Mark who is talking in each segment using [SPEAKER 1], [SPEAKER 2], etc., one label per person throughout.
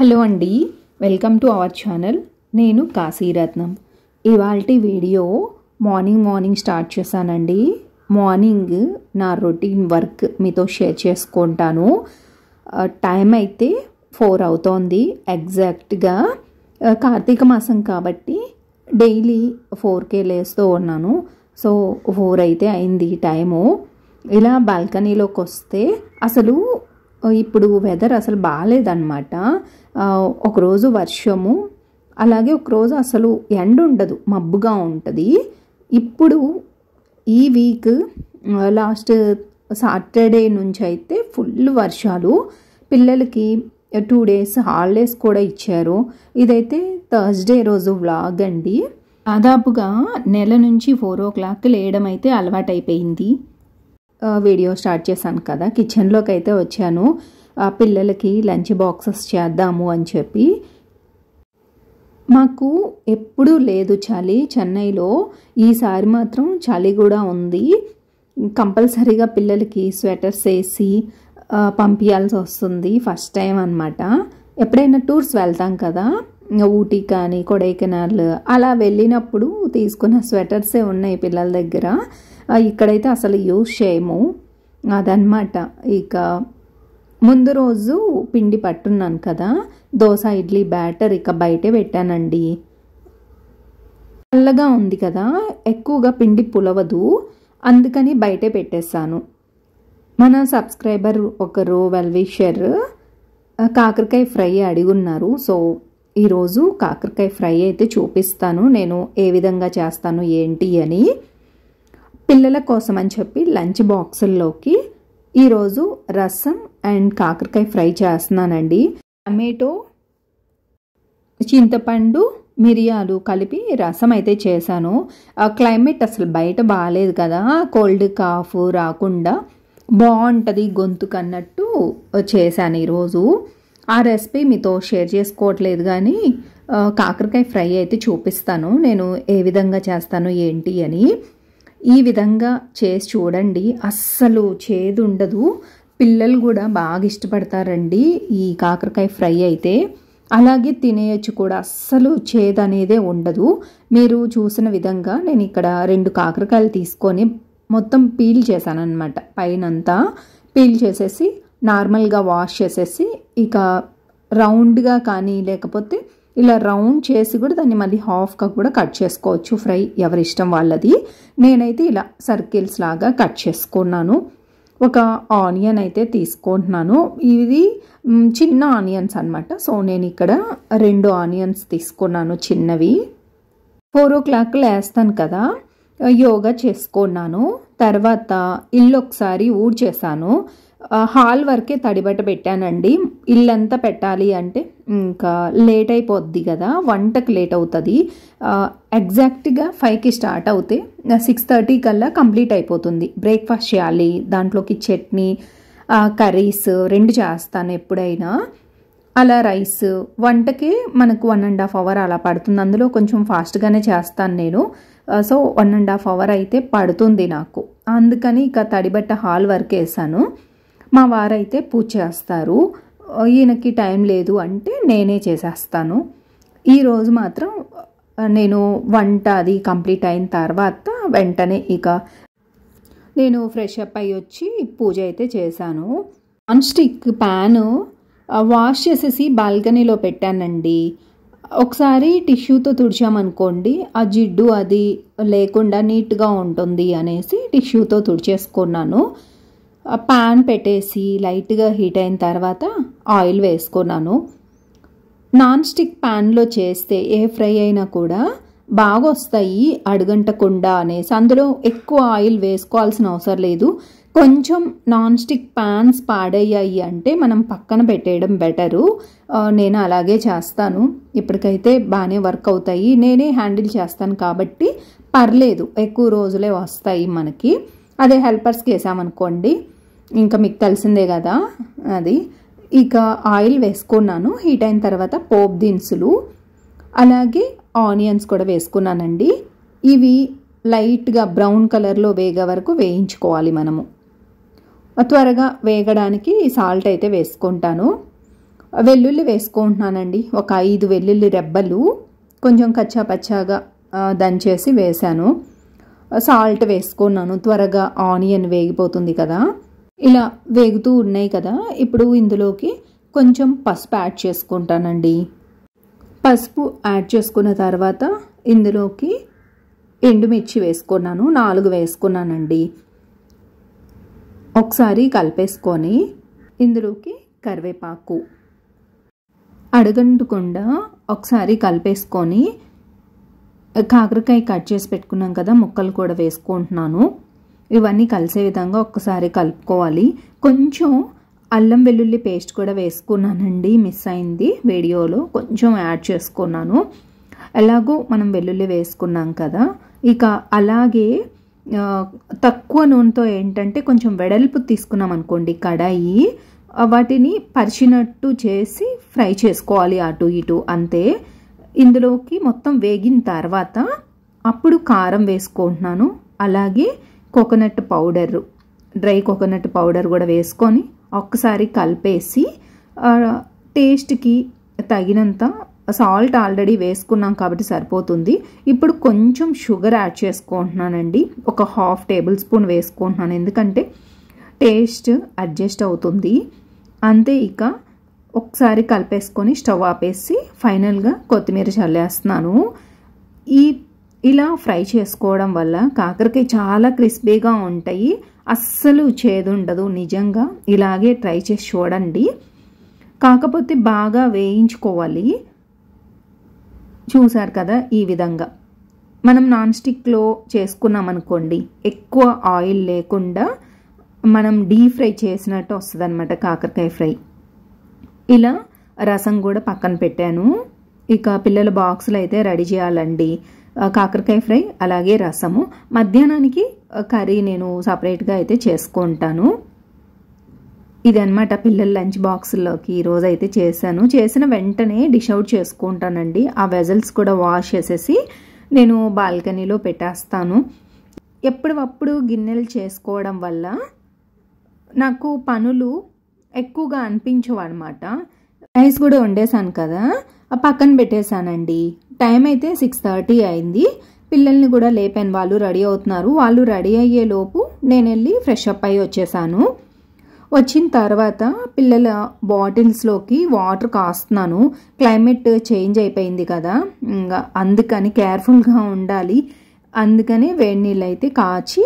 [SPEAKER 1] hello అండి welcome to our channel నేను కాశీరత్నం ఇవాళ వీడియో మార్నింగ్ మార్నింగ్ స్టార్ట్ చేశానండి మార్నింగ్ నా రొటీన్ వర్క్ మీతో షేర్ చేసుకుంటాను టైం అయితే ఫోర్ అవుతోంది ఎగ్జాక్ట్గా కార్తీక మాసం కాబట్టి డైలీ ఫోర్కే లేస్తూ ఉన్నాను సో ఫోర్ అయితే అయింది టైము ఇలా బాల్కనీలోకి వస్తే అసలు ఇప్పుడు వెదర్ అసలు బాగాలేదన్నమాట ఒకరోజు వర్షము అలాగే ఒకరోజు అసలు ఎండ ఉండదు మబ్బుగా ఉంటుంది ఇప్పుడు ఈ వీక్ లాస్ట్ సాటర్డే నుంచి అయితే ఫుల్ వర్షాలు పిల్లలకి టూ డేస్ హాలిడేస్ కూడా ఇచ్చారు ఇదైతే థర్స్డే రోజు వ్లాగ్ అండి దాదాపుగా నెల నుంచి ఫోర్ ఓ క్లాక్ లేయడం అయితే అలవాటైపోయింది వీడియో స్టార్ట్ చేశాను కదా కిచెన్లోకి అయితే వచ్చాను పిల్లలకి లంచ్ బాక్సెస్ చేద్దాము అని చెప్పి మాకు ఎప్పుడూ లేదు చలి చెన్నైలో ఈసారి మాత్రం చలి కూడా ఉంది కంపల్సరీగా పిల్లలకి స్వెటర్స్ వేసి పంపించాల్సి వస్తుంది ఫస్ట్ టైం అనమాట ఎప్పుడైనా టూర్స్ వెళ్తాం కదా ఊటీ కానీ కొడైకెనాల్ అలా వెళ్ళినప్పుడు తీసుకున్న స్వెటర్సే ఉన్నాయి పిల్లల దగ్గర ఇక్కడైతే అసలు యూజ్ చేయము అదనమాట ఇక ముందు రోజు పిండి పట్టున్నాను కదా దోశ ఇడ్లీ బ్యాటర్ ఇక బయటే పెట్టానండి చల్లగా ఉంది కదా ఎక్కువగా పిండి పులవదు అందుకని బయటే పెట్టేస్తాను మన సబ్స్క్రైబర్ ఒకరు వెల్విషర్ కాకరకాయ ఫ్రై అడిగున్నారు సో ఈరోజు కాకరకాయ ఫ్రై అయితే చూపిస్తాను నేను ఏ విధంగా చేస్తాను ఏంటి అని పిల్లల కోసం అని చెప్పి లంచ్ బాక్సుల్లోకి ఈరోజు రసం అండ్ కాకరకాయ ఫ్రై చేస్తున్నానండి టమాటో చింతపండు మిరియాలు కలిపి రసం అయితే చేశాను క్లైమేట్ అసలు బయట బాగాలేదు కదా కోల్డ్ కాఫ్ రాకుండా బాగుంటుంది గొంతుకు అన్నట్టు చేశాను ఈరోజు ఆ రెసిపీ మీతో షేర్ చేసుకోవట్లేదు కానీ కాకరకాయ ఫ్రై అయితే చూపిస్తాను నేను ఏ విధంగా చేస్తాను ఏంటి అని ఈ విధంగా చేసి చూడండి అస్సలు చేదు ఉండదు పిల్లలు కూడా బాగా ఇష్టపడతారండి ఈ కాకరకాయ ఫ్రై అయితే అలాగే తినేయచ్చు కూడా అస్సలు చేదు అనేదే ఉండదు మీరు చూసిన విధంగా నేను ఇక్కడ రెండు కాకరకాయలు తీసుకొని మొత్తం పీల్ చేశాను అనమాట పైనంతా పీల్ చేసేసి నార్మల్గా వాష్ చేసేసి ఇక రౌండ్గా కానీ లేకపోతే ఇలా రౌండ్ చేసి కూడా దాన్ని మళ్ళీ హాఫ్గా కూడా కట్ చేసుకోవచ్చు ఫ్రై ఎవరి ఇష్టం వాళ్ళది నేనైతే ఇలా సర్కిల్స్ లాగా కట్ చేసుకున్నాను ఒక ఆనియన్ అయితే తీసుకుంటున్నాను ఇది చిన్న ఆనియన్స్ అనమాట సో నేను ఇక్కడ రెండు ఆనియన్స్ తీసుకున్నాను చిన్నవి ఫోర్ ఓ క్లాక్ లేస్తాను కదా యోగా చేసుకున్నాను తర్వాత ఇల్లు ఒకసారి ఊడ్చేసాను హాల్ వరకే తడిబట్ట పెట్టానండి ఇల్లంతా పెట్టాలి అంటే ఇంకా లేట్ అయిపోద్ది కదా వంటకు లేట్ అవుతుంది ఎగ్జాక్ట్గా ఫైవ్కి స్టార్ట్ అవుతే సిక్స్ థర్టీ కల్లా కంప్లీట్ అయిపోతుంది బ్రేక్ఫాస్ట్ చేయాలి దాంట్లోకి చట్నీ కర్రీస్ రెండు చేస్తాను ఎప్పుడైనా అలా రైస్ వంటకి మనకు వన్ అండ్ హాఫ్ అవర్ అలా పడుతుంది అందులో కొంచెం ఫాస్ట్గానే చేస్తాను నేను so one and half hour అయితే పడుతుంది నాకు అందుకని ఇక తడిబట్ట హాల్ వర్క్ వేసాను మా వారైతే పూజ చేస్తారు ఈయనకి టైం లేదు అంటే నేనే చేసేస్తాను ఈరోజు మాత్రం నేను వంట అది కంప్లీట్ అయిన తర్వాత వెంటనే ఇక నేను ఫ్రెష్ అప్ అయ్యి వచ్చి పూజ అయితే చేశాను అన్ స్టిక్ ప్యాను వాష్ చేసేసి బాల్కనీలో పెట్టానండి ఒకసారి టిష్యూతో తుడిచామనుకోండి ఆ జిడ్డు అది లేకుండా నీట్గా ఉంటుంది అనేసి టిష్యూతో తుడిచేసుకున్నాను పాన్ పెట్టేసి లైట్గా హీట్ అయిన తర్వాత ఆయిల్ వేసుకున్నాను నాన్ స్టిక్ ప్యాన్లో చేస్తే ఏ ఫ్రై అయినా కూడా బాగా వస్తాయి అడుగంటకుండా అనేసి అందులో ఎక్కువ ఆయిల్ వేసుకోవాల్సిన అవసరం లేదు కొంచెం నాన్ స్టిక్ ప్యాన్స్ పాడయ్యాయి అంటే మనం పక్కన పెట్టేయడం బెటరు నేను అలాగే చేస్తాను ఇప్పటికైతే బాగానే వర్క్ అవుతాయి నేనే హ్యాండిల్ చేస్తాను కాబట్టి పర్లేదు ఎక్కువ రోజులే వస్తాయి మనకి అదే హెల్పర్స్కి వేసామనుకోండి ఇంకా మీకు తెలిసిందే కదా అది ఇక ఆయిల్ వేసుకున్నాను హీట్ అయిన తర్వాత పోప్ దినుసులు అలాగే ఆనియన్స్ కూడా వేసుకున్నానండి ఇవి లైట్గా బ్రౌన్ కలర్లో వేగే వరకు వేయించుకోవాలి మనము త్వరగా వేగడానికి సాల్ట్ అయితే వేసుకుంటాను వెల్లుల్లి వేసుకుంటున్నానండి ఒక ఐదు వెల్లుల్లి రెబ్బలు కొంచెం కచ్చా పచ్చాగా దంచేసి వేశాను సాల్ట్ వేసుకున్నాను త్వరగా ఆనియన్ వేగిపోతుంది కదా ఇలా వేగుతూ ఉన్నాయి కదా ఇప్పుడు ఇందులోకి కొంచెం పసుపు యాడ్ చేసుకుంటానండి పసుపు యాడ్ చేసుకున్న తర్వాత ఇందులోకి ఎండుమిర్చి వేసుకున్నాను నాలుగు వేసుకున్నానండి ఒకసారి కలిపేసుకొని ఇందులోకి కరివేపాకు అడగంటకుండా ఒకసారి కలిపేసుకొని కాకరకాయ కట్ చేసి పెట్టుకున్నాం కదా ముక్కలు కూడా వేసుకుంటున్నాను ఇవన్నీ కలిసే విధంగా ఒక్కసారి కలుపుకోవాలి కొంచెం అల్లం వెల్లుల్లి పేస్ట్ కూడా వేసుకున్నానండి మిస్ అయింది వీడియోలో కొంచెం యాడ్ చేసుకున్నాను ఎలాగో మనం వెల్లుల్లి వేసుకున్నాం కదా ఇక అలాగే తక్కువ నూనెతో ఏంటంటే కొంచెం వెడల్పు తీసుకున్నాం అనుకోండి కడాయి వాటిని పరిచినట్టు చేసి ఫ్రై చేసుకోవాలి అటు ఇటు అంతే ఇందులోకి మొత్తం వేగిన తర్వాత అప్పుడు కారం వేసుకుంటున్నాను అలాగే coconut powder dry coconut powder కూడా వేసుకొని ఒక్కసారి కలిపేసి టేస్ట్కి తగినంత సాల్ట్ ఆల్రెడీ వేసుకున్నాం కాబట్టి సరిపోతుంది ఇప్పుడు కొంచెం షుగర్ యాడ్ చేసుకుంటున్నానండి ఒక హాఫ్ టేబుల్ స్పూన్ వేసుకుంటున్నాను ఎందుకంటే టేస్ట్ అడ్జస్ట్ అవుతుంది అంతే ఇక ఒకసారి కలిపేసుకొని స్టవ్ ఆపేసి ఫైనల్గా కొత్తిమీర చల్లేస్తున్నాను ఈ ఇలా ఫ్రై చేసుకోవడం వల్ల కాకరకాయ చాలా క్రిస్పీగా ఉంటాయి అస్సలు చేదుండదు నిజంగా ఇలాగే ట్రై చేసి చూడండి కాకపోతే బాగా వేయించుకోవాలి చూసారు కదా ఈ విధంగా మనం నాన్ స్టిక్లో చేసుకున్నామనుకోండి ఎక్కువ ఆయిల్ లేకుండా మనం డీప్ ఫ్రై చేసినట్టు వస్తుంది అనమాట కాకరకాయ ఫ్రై ఇలా రసం కూడా పక్కన పెట్టాను ఇక పిల్లల బాక్సులు అయితే రెడీ చేయాలండి కాకరకాయ ఫ్రై అలాగే రసము మధ్యాహ్నానికి కర్రీ నేను సపరేట్గా అయితే చేసుకుంటాను ఇదనమాట పిల్లల లంచ్ బాక్స్లోకి ఈరోజు అయితే చేశాను చేసిన వెంటనే డిష్ అవుట్ చేసుకుంటానండి ఆ వెజల్స్ కూడా వాష్ చేసేసి నేను బాల్కనీలో పెట్టేస్తాను ఎప్పుడప్పుడు గిన్నెలు చేసుకోవడం వల్ల నాకు పనులు ఎక్కువగా అనిపించవు అనమాట రైస్ కూడా వండేశాను కదా పక్కన పెట్టేశానండి టైం అయితే సిక్స్ థర్టీ అయింది పిల్లల్ని కూడా లేపాను వాళ్ళు రెడీ అవుతున్నారు వాళ్ళు రెడీ అయ్యే లోపు నేను వెళ్ళి ఫ్రెష్ అప్ అయ్యి వచ్చేసాను వచ్చిన తర్వాత పిల్లల బాటిల్స్లోకి వాటర్ కాస్తున్నాను క్లైమేట్ చేంజ్ అయిపోయింది కదా ఇంకా అందుకని కేర్ఫుల్గా ఉండాలి అందుకని వేడి నీళ్ళు అయితే కాచి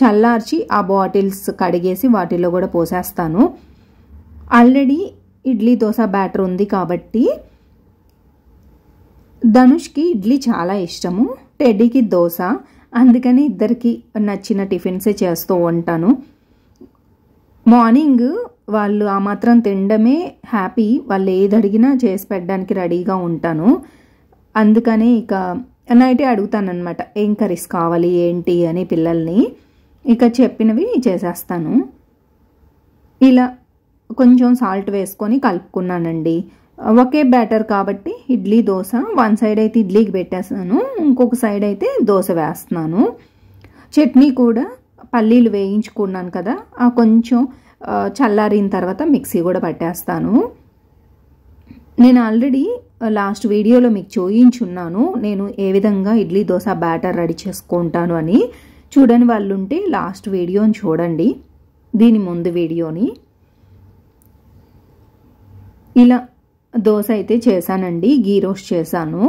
[SPEAKER 1] చల్లార్చి ఆ బాటిల్స్ కడిగేసి వాటిల్లో కూడా పోసేస్తాను ఆల్రెడీ ఇడ్లీ దోశ బ్యాటర్ ఉంది కాబట్టి ధనుష్కి ఇడ్లీ చాలా ఇష్టము టెడ్డీకి దోశ అందుకని ఇద్దరికి నచ్చిన టిఫిన్సే చేస్తూ ఉంటాను మార్నింగ్ వాళ్ళు ఆ మాత్రం తినడమే హ్యాపీ వాళ్ళు ఏది అడిగినా చేసి పెట్టడానికి రెడీగా ఉంటాను అందుకనే ఇక నైటే అడుగుతానమాట ఏం కర్రీస్ కావాలి ఏంటి అని పిల్లల్ని ఇక చెప్పినవి చేసేస్తాను ఇలా కొంచెం సాల్ట్ వేసుకొని కలుపుకున్నానండి ఒకే బ్యాటర్ కాబట్టి ఇడ్లీ దోశ వన్ సైడ్ అయితే ఇడ్లీకి పెట్టేస్తాను ఇంకొక సైడ్ అయితే దోశ వేస్తున్నాను చట్నీ కూడా పల్లీలు వేయించుకున్నాను కదా ఆ కొంచెం చల్లారిన తర్వాత మిక్సీ కూడా పట్టేస్తాను నేను ఆల్రెడీ లాస్ట్ వీడియోలో మీకు చూయించున్నాను నేను ఏ విధంగా ఇడ్లీ దోశ బ్యాటర్ రెడీ చేసుకుంటాను అని చూడని వాళ్ళు ఉంటే లాస్ట్ వీడియోని చూడండి దీని ముందు వీడియోని ఇలా దోశ అయితే చేశానండి గీ రోస్ట్ చేశాను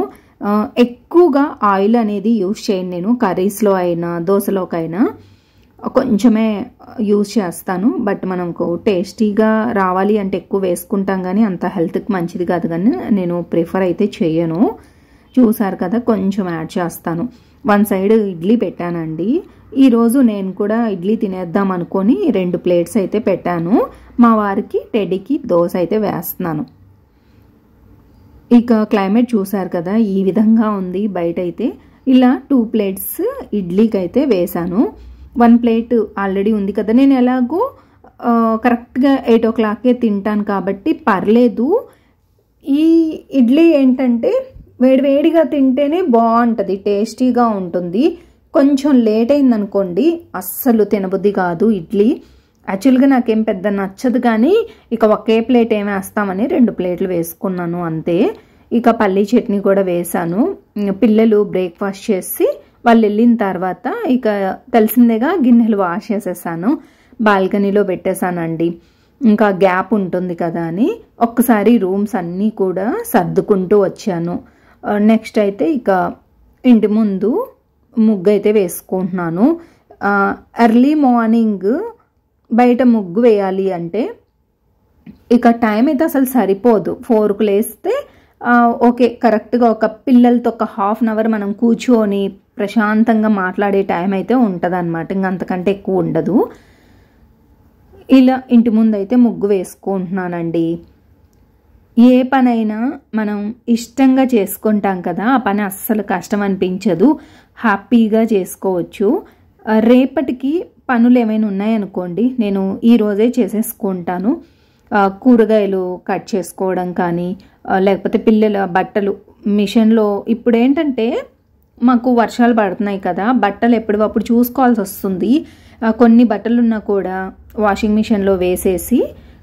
[SPEAKER 1] ఎక్కువగా ఆయిల్ అనేది యూస్ చేయను నేను కర్రీస్లో అయినా దోశలోకైనా కొంచెమే యూజ్ చేస్తాను బట్ మనకు టేస్టీగా రావాలి అంటే ఎక్కువ వేసుకుంటాం కానీ అంత హెల్త్కి మంచిది కాదు కానీ నేను ప్రిఫర్ అయితే చేయను చూసారు కదా కొంచెం యాడ్ చేస్తాను వన్ సైడ్ ఇడ్లీ పెట్టానండి ఈరోజు నేను కూడా ఇడ్లీ తినేద్దాం అనుకొని రెండు ప్లేట్స్ అయితే పెట్టాను మా వారికి టెడ్డీకి దోశ అయితే వేస్తున్నాను ఇక క్లైమేట్ చూసారు కదా ఈ విధంగా ఉంది బయట అయితే ఇలా టూ ప్లేట్స్ ఇడ్లీకి అయితే వేశాను వన్ ప్లేట్ ఆల్రెడీ ఉంది కదా నేను ఎలాగో కరెక్ట్గా ఎయిట్ ఓ క్లాక్కే తింటాను కాబట్టి పర్లేదు ఈ ఇడ్లీ ఏంటంటే వేడివేడిగా తింటేనే బాగుంటుంది టేస్టీగా ఉంటుంది కొంచెం లేట్ అయిందనుకోండి అస్సలు తినబుద్ధి కాదు ఇడ్లీ యాక్చువల్గా నాకేం పెద్ద నచ్చదు కానీ ఇక ఒకే ప్లేట్ ఏం వేస్తామని రెండు ప్లేట్లు వేసుకున్నాను అంతే ఇక పల్లీ చట్నీ కూడా వేశాను పిల్లలు బ్రేక్ఫాస్ట్ చేసి వాళ్ళు వెళ్ళిన తర్వాత ఇక తెలిసిందేగా గిన్నెలు వాష్ చేసేసాను బాల్కనీలో పెట్టేశానండి ఇంకా గ్యాప్ ఉంటుంది కదా అని ఒక్కసారి రూమ్స్ అన్నీ కూడా సర్దుకుంటూ వచ్చాను నెక్స్ట్ అయితే ఇక ఇంటి ముందు ముగ్గు అయితే వేసుకుంటున్నాను ఎర్లీ మార్నింగ్ బయట ముగ్గు వేయాలి అంటే ఇక టైం అయితే అసలు సరిపోదు ఫోర్కులు వేస్తే ఓకే కరెక్ట్గా ఒక పిల్లలతో ఒక హాఫ్ అన్ అవర్ మనం కూర్చొని ప్రశాంతంగా మాట్లాడే టైం అయితే ఉంటుంది అనమాట అంతకంటే ఎక్కువ ఉండదు ఇలా ఇంటి ముందు అయితే ముగ్గు వేసుకుంటున్నానండి ఏ పనైనా మనం ఇష్టంగా చేసుకుంటాం కదా ఆ పని అస్సలు కష్టం అనిపించదు హ్యాపీగా చేసుకోవచ్చు రేపటికి పనులు ఏమైనా ఉన్నాయనుకోండి నేను ఈరోజే చేసేసుకుంటాను కూరగాయలు కట్ చేసుకోవడం కానీ లేకపోతే పిల్లల బట్టలు మిషన్లో ఇప్పుడు ఏంటంటే మాకు వర్షాలు పడుతున్నాయి కదా బట్టలు ఎప్పటికప్పుడు చూసుకోవాల్సి వస్తుంది కొన్ని బట్టలు ఉన్నా కూడా వాషింగ్ మిషన్లో వేసేసి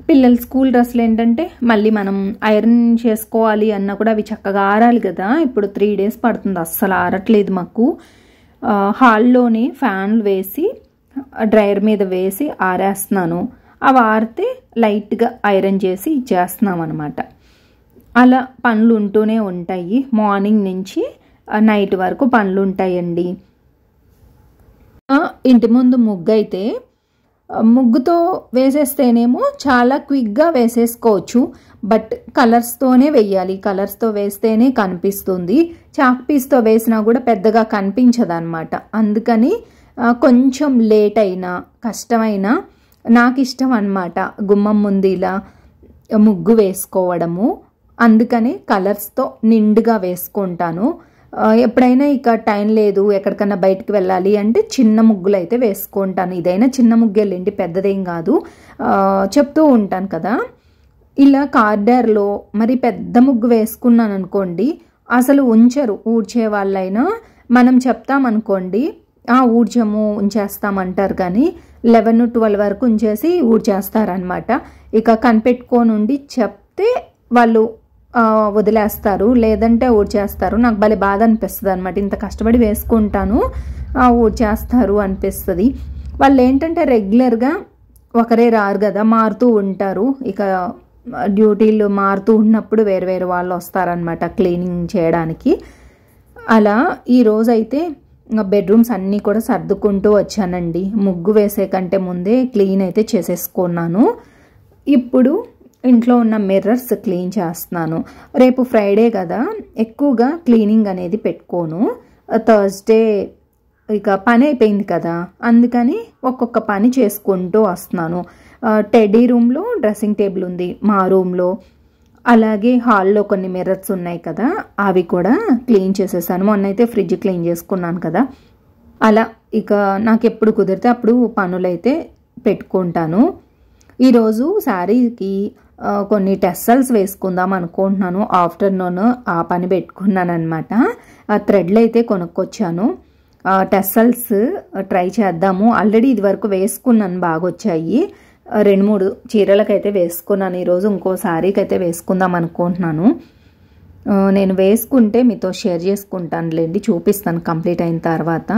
[SPEAKER 1] పిల్లల స్కూల్ డ్రెస్సులు ఏంటంటే మళ్ళీ మనం ఐరన్ చేసుకోవాలి అన్నా కూడా అవి చక్కగా ఆరాలి కదా ఇప్పుడు త్రీ డేస్ పడుతుంది అస్సలు ఆరట్లేదు మాకు హాల్లోనే ఫ్యాన్లు వేసి డ్రైయర్ మీద వేసి ఆరేస్తున్నాను అవి ఆరితే లైట్గా ఐరన్ చేసి ఇచ్చేస్తున్నాం అనమాట అలా పనులు ఉంటూనే ఉంటాయి మార్నింగ్ నుంచి నైట్ వరకు పనులు ఉంటాయండి ఇంటి ముందు ముగ్గు అయితే ముగ్గుతో వేసేస్తేనేమో చాలా క్విక్గా వేసేసుకోవచ్చు బట్ కలర్స్తోనే వెయ్యాలి కలర్స్తో వేస్తేనే కనిపిస్తుంది చాక్ పీస్తో వేసినా కూడా పెద్దగా కనిపించదన్నమాట అందుకని కొంచెం లేట్ అయినా కష్టమైనా నాకు ఇష్టం అనమాట గుమ్మం ముందు ఇలా ముగ్గు వేసుకోవడము అందుకనే కలర్స్తో నిండుగా వేసుకుంటాను ఎప్పుడైనా ఇక టైం లేదు ఎక్కడికన్నా బయటకు వెళ్ళాలి అంటే చిన్న ముగ్గులు అయితే వేసుకుంటాను ఇదైనా చిన్న ముగ్గేళ్ళండి పెద్దదేం కాదు చెప్తూ ఉంటాను కదా ఇలా కార్డర్లో మరి పెద్ద ముగ్గు వేసుకున్నాను అనుకోండి అసలు ఉంచరు ఊడ్చే వాళ్ళైనా మనం చెప్తామనుకోండి ఆ ఊర్జము ఉంచేస్తామంటారు కానీ లెవెన్ ట్వెల్వ్ వరకు ఉంచేసి ఊడ్చేస్తారనమాట ఇక కనిపెట్టుకొని ఉండి చెప్తే వాళ్ళు వదిలేస్తారు లేదంటే ఊడ్చేస్తారు నాకు భలే బాధ అనిపిస్తుంది అనమాట ఇంత కష్టపడి వేసుకుంటాను ఊడ్చేస్తారు అనిపిస్తుంది వాళ్ళు ఏంటంటే రెగ్యులర్గా ఒకరే రారు కదా మారుతూ ఉంటారు ఇక డ్యూటీలు మారుతూ ఉన్నప్పుడు వేరు వేరు వాళ్ళు వస్తారనమాట క్లీనింగ్ చేయడానికి అలా ఈరోజైతే ఇంకా బెడ్రూమ్స్ అన్నీ కూడా సర్దుకుంటూ వచ్చానండి ముగ్గు వేసే కంటే ముందే క్లీన్ అయితే చేసేసుకున్నాను ఇప్పుడు ఇంట్లో ఉన్న మిర్రర్స్ క్లీన్ చేస్తున్నాను రేపు ఫ్రైడే కదా ఎక్కువగా క్లీనింగ్ అనేది పెట్టుకోను థర్స్డే ఇక పని అయిపోయింది కదా అందుకని ఒక్కొక్క పని చేసుకుంటూ వస్తున్నాను టెడీ రూమ్లో డ్రెస్సింగ్ టేబుల్ ఉంది మా రూమ్లో అలాగే హాల్లో కొన్ని మిర్రర్స్ ఉన్నాయి కదా అవి కూడా క్లీన్ చేసేసాను మొన్న అయితే ఫ్రిడ్జ్ క్లీన్ చేసుకున్నాను కదా అలా ఇక నాకు ఎప్పుడు కుదిరితే అప్పుడు పనులైతే పెట్టుకుంటాను ఈరోజు శారీకి కొన్ని టెస్సల్స్ వేసుకుందాం అనుకుంటున్నాను ఆఫ్టర్నూన్ ఆ పని పెట్టుకున్నాను అనమాట థ్రెడ్లు అయితే కొనుక్కొచ్చాను టెస్సల్స్ ట్రై చేద్దాము ఆల్రెడీ ఇది వరకు వేసుకున్నాను బాగా వచ్చాయి రెండు మూడు చీరలకైతే వేసుకున్నాను ఈరోజు ఇంకో శారీకి అయితే వేసుకుందాం అనుకుంటున్నాను నేను వేసుకుంటే మీతో షేర్ చేసుకుంటానులేండి చూపిస్తాను కంప్లీట్ అయిన తర్వాత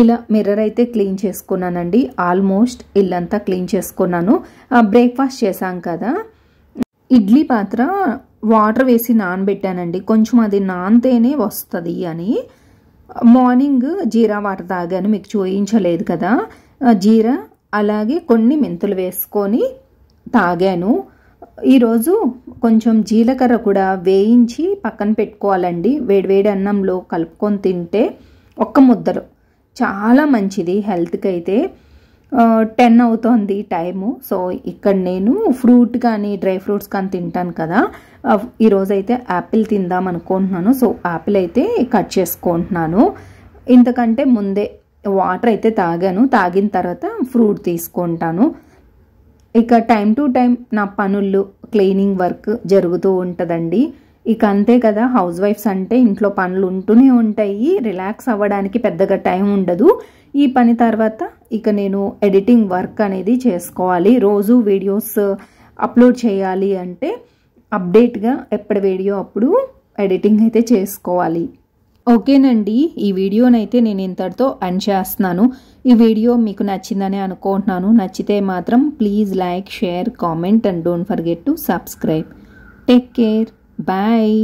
[SPEAKER 1] ఇలా మిర్రర్ అయితే క్లీన్ చేసుకున్నానండి ఆల్మోస్ట్ ఇల్లంతా క్లీన్ చేసుకున్నాను బ్రేక్ఫాస్ట్ చేశాం కదా ఇడ్లీ పాత్ర వాటర్ వేసి నానబెట్టానండి కొంచెం అది నానితేనే వస్తుంది అని మార్నింగ్ జీరా వాటర్ తాగాను మీకు చూయించలేదు కదా జీరా అలాగే కొన్ని మెంతులు వేసుకొని తాగాను ఈరోజు కొంచెం జీలకర్ర కూడా వేయించి పక్కన పెట్టుకోవాలండి వేడివేడి అన్నంలో కలుపుకొని తింటే ఒక్క ముద్దరు చాలా మంచిది హెల్త్కి అయితే టెన్ అవుతోంది టైము సో ఇక్కడ నేను ఫ్రూట్ కానీ డ్రై ఫ్రూట్స్ కానీ తింటాను కదా ఈరోజైతే యాపిల్ తిందాం అనుకుంటున్నాను సో యాపిల్ అయితే కట్ చేసుకుంటున్నాను ఇంతకంటే ముందే వాటర్ అయితే తాగాను తాగిన తర్వాత ఫ్రూట్ తీసుకుంటాను ఇక టైం టు టైం నా పనులు క్లీనింగ్ వర్క్ జరుగుతూ ఉంటుందండి ఇక అంతే కదా హౌస్ వైఫ్స్ అంటే ఇంట్లో పనులు ఉంటూనే ఉంటాయి రిలాక్స్ అవ్వడానికి పెద్దగా టైం ఉండదు ఈ పని తర్వాత ఇక నేను ఎడిటింగ్ వర్క్ అనేది చేసుకోవాలి రోజు వీడియోస్ అప్లోడ్ చేయాలి అంటే అప్డేట్గా ఎప్పటి వీడియో అప్పుడు ఎడిటింగ్ అయితే చేసుకోవాలి ఓకేనండి ఈ వీడియోనైతే నేను ఇంతటితో ఎండ్ చేస్తున్నాను ఈ వీడియో మీకు నచ్చిందని అనుకుంటున్నాను నచ్చితే మాత్రం please like share comment and don't forget to subscribe take care bye